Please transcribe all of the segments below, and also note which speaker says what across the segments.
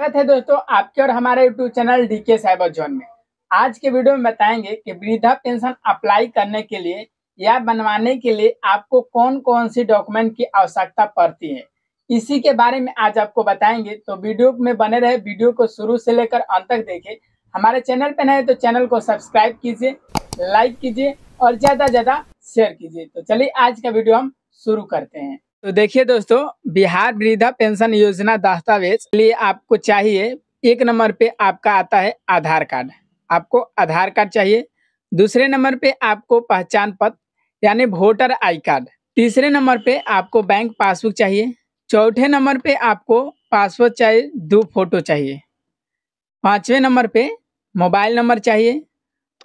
Speaker 1: स्वागत है दोस्तों आपके और हमारे यूट्यूब चैनल के साइबर जोन में आज के वीडियो में बताएंगे कि वृद्धा पेंशन अप्लाई करने के लिए या बनवाने के लिए आपको कौन कौन सी डॉक्यूमेंट की आवश्यकता पड़ती है इसी के बारे में आज आपको बताएंगे तो वीडियो में बने रहे वीडियो को शुरू से लेकर अंत तक देखे हमारे चैनल पे नए तो चैनल को सब्सक्राइब कीजिए लाइक कीजिए और ज्यादा ज्यादा शेयर कीजिए तो चलिए आज का वीडियो हम शुरू करते हैं तो देखिए दोस्तों बिहार वृद्धा पेंशन योजना दस्तावेज लिए आपको चाहिए एक नंबर पे आपका आता है आधार कार्ड आपको आधार कार्ड चाहिए दूसरे नंबर पे आपको पहचान पत्र यानी वोटर आई कार्ड तीसरे नंबर पे आपको बैंक पासबुक चाहिए चौथे नंबर पे आपको पासवर्ड चाहिए दो फोटो चाहिए पाँचवें नंबर पे मोबाइल नंबर चाहिए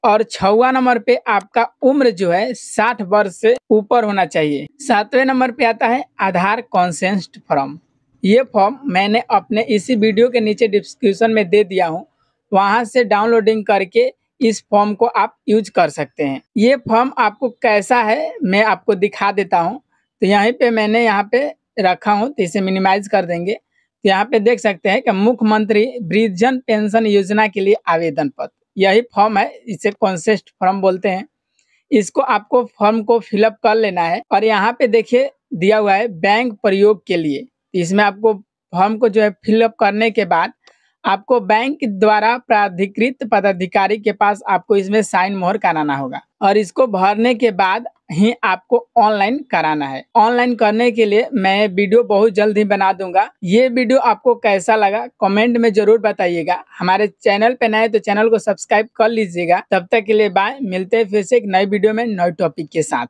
Speaker 1: और छवा नंबर पे आपका उम्र जो है साठ वर्ष से ऊपर होना चाहिए सातवें नंबर पे आता है आधार कॉन्सेंट फॉर्म ये फॉर्म मैंने अपने इसी वीडियो के नीचे डिस्क्रिप्शन में दे दिया हूँ वहाँ से डाउनलोडिंग करके इस फॉर्म को आप यूज कर सकते हैं ये फॉर्म आपको कैसा है मैं आपको दिखा देता हूँ तो यहीं पे मैंने यहाँ पे रखा हूँ तो इसे मिनिमाइज कर देंगे तो यहाँ पे देख सकते हैं कि मुख्यमंत्री वृद्धजन पेंशन योजना के लिए आवेदन पत्र यही फॉर्म है इसे कॉन्सेस्ट फॉर्म बोलते हैं इसको आपको फॉर्म को फिलअप कर लेना है और यहाँ पे देखिए दिया हुआ है बैंक प्रयोग के लिए इसमें आपको फॉर्म को जो है फिलअप करने के बाद आपको बैंक द्वारा प्राधिकृत पदाधिकारी के पास आपको इसमें साइन मोहर कराना होगा और इसको भरने के बाद ही आपको ऑनलाइन कराना है ऑनलाइन करने के लिए मैं वीडियो बहुत जल्द ही बना दूंगा ये वीडियो आपको कैसा लगा कमेंट में जरूर बताइएगा हमारे चैनल पे नए तो चैनल को सब्सक्राइब कर लीजिएगा तब तक के लिए बाय मिलते हैं फिर से एक नई वीडियो में नए टॉपिक के साथ